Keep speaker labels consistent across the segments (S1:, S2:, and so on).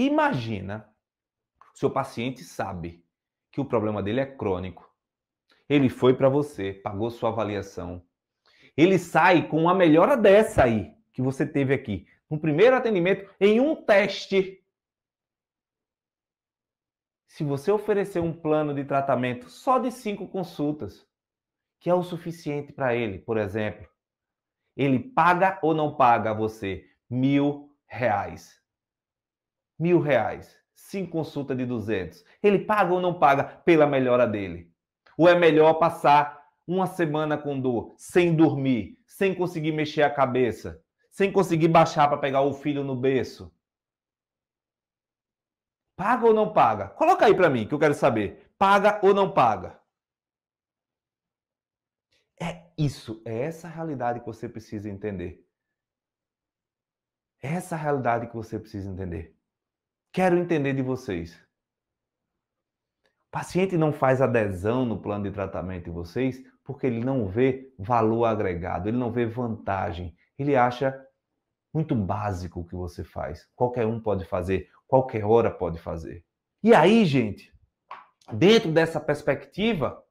S1: Imagina, seu paciente sabe que o problema dele é crônico. Ele foi para você, pagou sua avaliação. Ele sai com uma melhora dessa aí que você teve aqui, no primeiro atendimento, em um teste. Se você oferecer um plano de tratamento só de cinco consultas, que é o suficiente para ele, por exemplo, ele paga ou não paga a você mil reais mil reais, cinco consulta de 200. Ele paga ou não paga pela melhora dele? Ou é melhor passar uma semana com dor, sem dormir, sem conseguir mexer a cabeça, sem conseguir baixar para pegar o filho no berço? Paga ou não paga? Coloca aí para mim que eu quero saber. Paga ou não paga? É isso, é essa realidade que você precisa entender. É essa realidade que você precisa entender. Quero entender de vocês. O paciente não faz adesão no plano de tratamento de vocês porque ele não vê valor agregado, ele não vê vantagem, ele acha muito básico o que você faz. Qualquer um pode fazer, qualquer hora pode fazer. E aí, gente, dentro dessa perspectiva,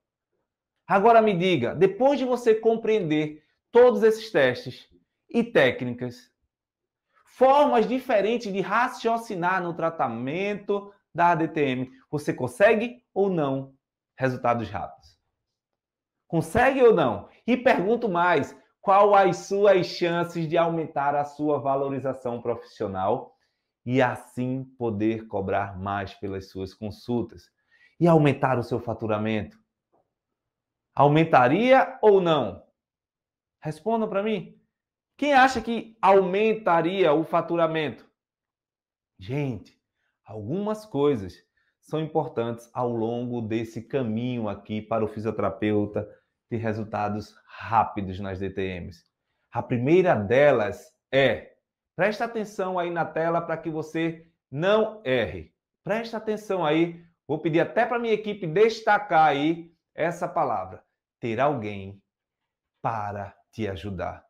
S1: agora me diga, depois de você compreender todos esses testes e técnicas formas diferentes de raciocinar no tratamento da ADTM. Você consegue ou não resultados rápidos? Consegue ou não? E pergunto mais: qual as suas chances de aumentar a sua valorização profissional e assim poder cobrar mais pelas suas consultas e aumentar o seu faturamento? Aumentaria ou não? Respondam para mim. Quem acha que aumentaria o faturamento? Gente, algumas coisas são importantes ao longo desse caminho aqui para o fisioterapeuta ter resultados rápidos nas DTMs. A primeira delas é, presta atenção aí na tela para que você não erre. Presta atenção aí, vou pedir até para minha equipe destacar aí essa palavra, ter alguém para te ajudar.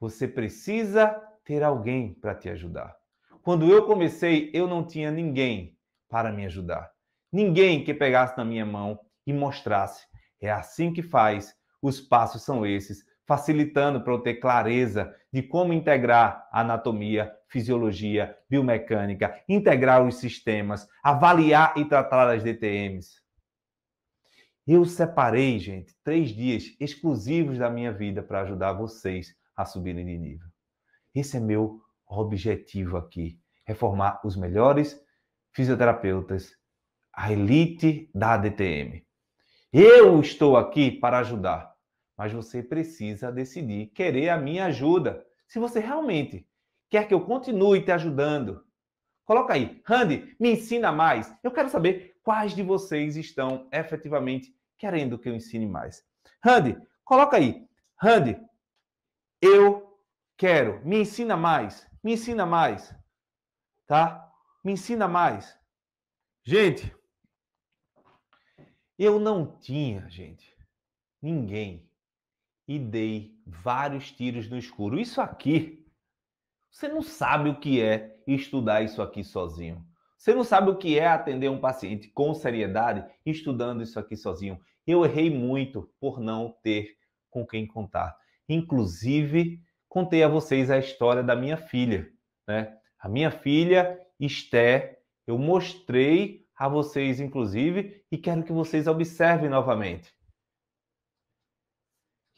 S1: Você precisa ter alguém para te ajudar. Quando eu comecei, eu não tinha ninguém para me ajudar. Ninguém que pegasse na minha mão e mostrasse. É assim que faz, os passos são esses, facilitando para eu ter clareza de como integrar anatomia, fisiologia, biomecânica, integrar os sistemas, avaliar e tratar as DTMs. Eu separei, gente, três dias exclusivos da minha vida para ajudar vocês a subirem de nível. Esse é meu objetivo aqui: reformar os melhores fisioterapeutas, a elite da ADTM. Eu estou aqui para ajudar, mas você precisa decidir querer a minha ajuda. Se você realmente quer que eu continue te ajudando, coloca aí, Randy, me ensina mais. Eu quero saber quais de vocês estão efetivamente querendo que eu ensine mais. Randy, coloca aí, Randy, eu quero. Me ensina mais. Me ensina mais. Tá? Me ensina mais. Gente, eu não tinha, gente, ninguém. E dei vários tiros no escuro. Isso aqui, você não sabe o que é estudar isso aqui sozinho. Você não sabe o que é atender um paciente com seriedade estudando isso aqui sozinho. Eu errei muito por não ter com quem contar inclusive, contei a vocês a história da minha filha, né? A minha filha, Esté, eu mostrei a vocês, inclusive, e quero que vocês observem novamente.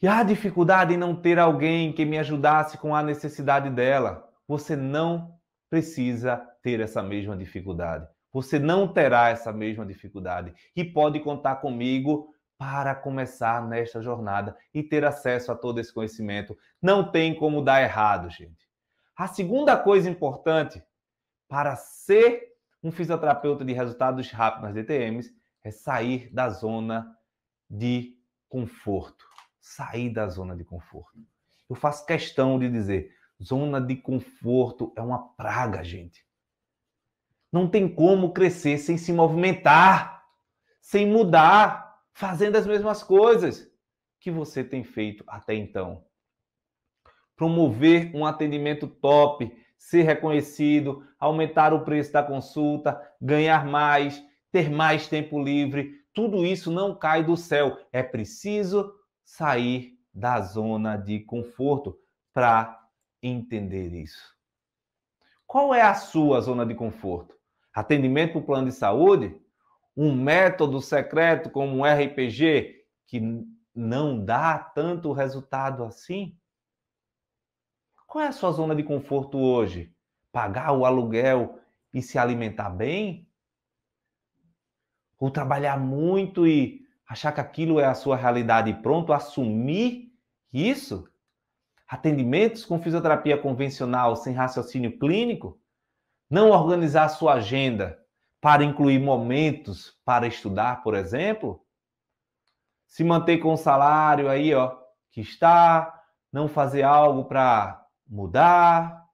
S1: E a dificuldade em não ter alguém que me ajudasse com a necessidade dela. Você não precisa ter essa mesma dificuldade. Você não terá essa mesma dificuldade. E pode contar comigo para começar nesta jornada e ter acesso a todo esse conhecimento. Não tem como dar errado, gente. A segunda coisa importante para ser um fisioterapeuta de resultados rápidos nas DTMs é sair da zona de conforto. Sair da zona de conforto. Eu faço questão de dizer, zona de conforto é uma praga, gente. Não tem como crescer sem se movimentar, sem mudar fazendo as mesmas coisas que você tem feito até então. Promover um atendimento top, ser reconhecido, aumentar o preço da consulta, ganhar mais, ter mais tempo livre, tudo isso não cai do céu. É preciso sair da zona de conforto para entender isso. Qual é a sua zona de conforto? Atendimento para o plano de saúde? um método secreto como um RPG que não dá tanto resultado assim? Qual é a sua zona de conforto hoje? Pagar o aluguel e se alimentar bem? Ou trabalhar muito e achar que aquilo é a sua realidade e pronto, assumir isso? Atendimentos com fisioterapia convencional sem raciocínio clínico? Não organizar sua agenda para incluir momentos para estudar, por exemplo? Se manter com o salário aí, ó, que está, não fazer algo para mudar.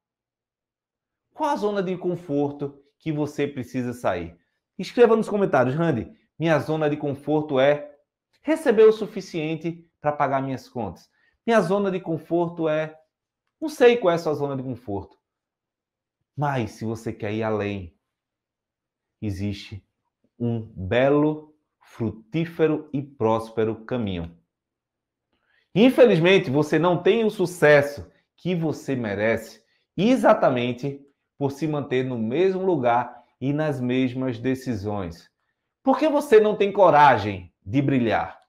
S1: Qual a zona de conforto que você precisa sair? Escreva nos comentários, Randy. Minha zona de conforto é receber o suficiente para pagar minhas contas. Minha zona de conforto é. Não sei qual é a sua zona de conforto. Mas se você quer ir além, existe um belo, frutífero e próspero caminho. Infelizmente, você não tem o sucesso que você merece exatamente por se manter no mesmo lugar e nas mesmas decisões. Por que você não tem coragem de brilhar?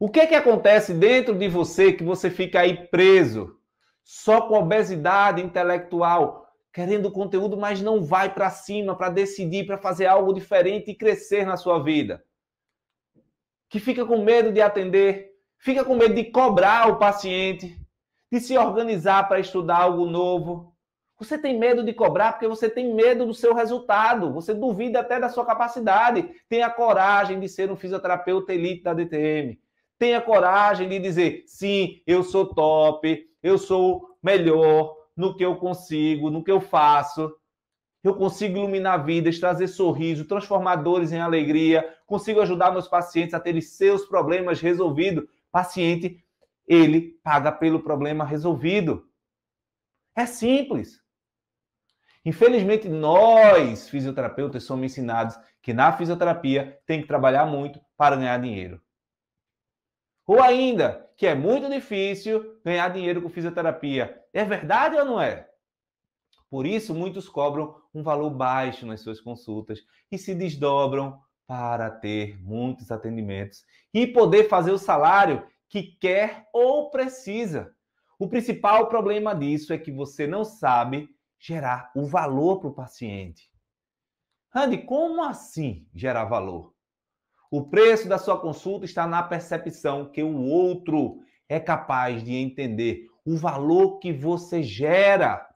S1: O que é que acontece dentro de você que você fica aí preso, só com obesidade intelectual, querendo conteúdo, mas não vai para cima para decidir, para fazer algo diferente e crescer na sua vida. Que fica com medo de atender, fica com medo de cobrar o paciente, de se organizar para estudar algo novo. Você tem medo de cobrar porque você tem medo do seu resultado, você duvida até da sua capacidade. Tenha coragem de ser um fisioterapeuta elite da DTM. Tenha coragem de dizer: sim, eu sou top, eu sou melhor, no que eu consigo, no que eu faço. Eu consigo iluminar vidas, trazer sorriso, transformar dores em alegria, consigo ajudar meus pacientes a terem seus problemas resolvidos. Paciente, ele paga pelo problema resolvido. É simples. Infelizmente, nós, fisioterapeutas, somos ensinados que na fisioterapia tem que trabalhar muito para ganhar dinheiro. Ou ainda, que é muito difícil ganhar dinheiro com fisioterapia. É verdade ou não é? Por isso, muitos cobram um valor baixo nas suas consultas e se desdobram para ter muitos atendimentos e poder fazer o salário que quer ou precisa. O principal problema disso é que você não sabe gerar o valor para o paciente. Andy, como assim gerar valor? O preço da sua consulta está na percepção que o outro é capaz de entender o valor que você gera,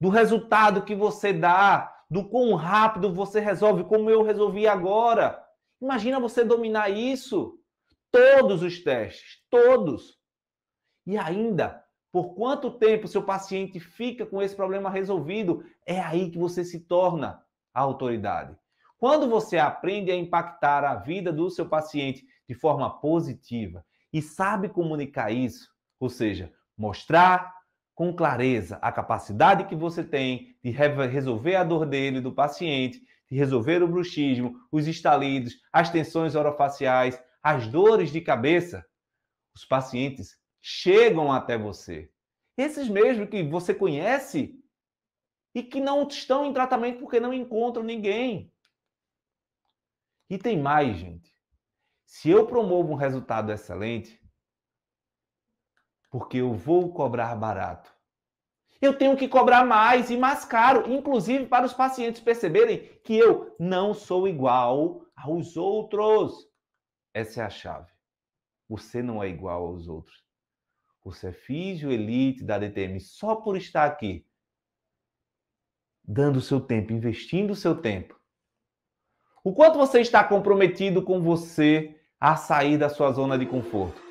S1: do resultado que você dá, do quão rápido você resolve, como eu resolvi agora. Imagina você dominar isso. Todos os testes, todos. E ainda, por quanto tempo seu paciente fica com esse problema resolvido? É aí que você se torna a autoridade. Quando você aprende a impactar a vida do seu paciente de forma positiva e sabe comunicar isso, ou seja, mostrar com clareza a capacidade que você tem de resolver a dor dele, do paciente, de resolver o bruxismo, os estalidos, as tensões orofaciais, as dores de cabeça, os pacientes chegam até você. Esses mesmo que você conhece e que não estão em tratamento porque não encontram ninguém. E tem mais, gente. Se eu promovo um resultado excelente, porque eu vou cobrar barato, eu tenho que cobrar mais e mais caro, inclusive para os pacientes perceberem que eu não sou igual aos outros. Essa é a chave. Você não é igual aos outros. Você é físio elite da DTM só por estar aqui, dando o seu tempo, investindo o seu tempo o quanto você está comprometido com você a sair da sua zona de conforto?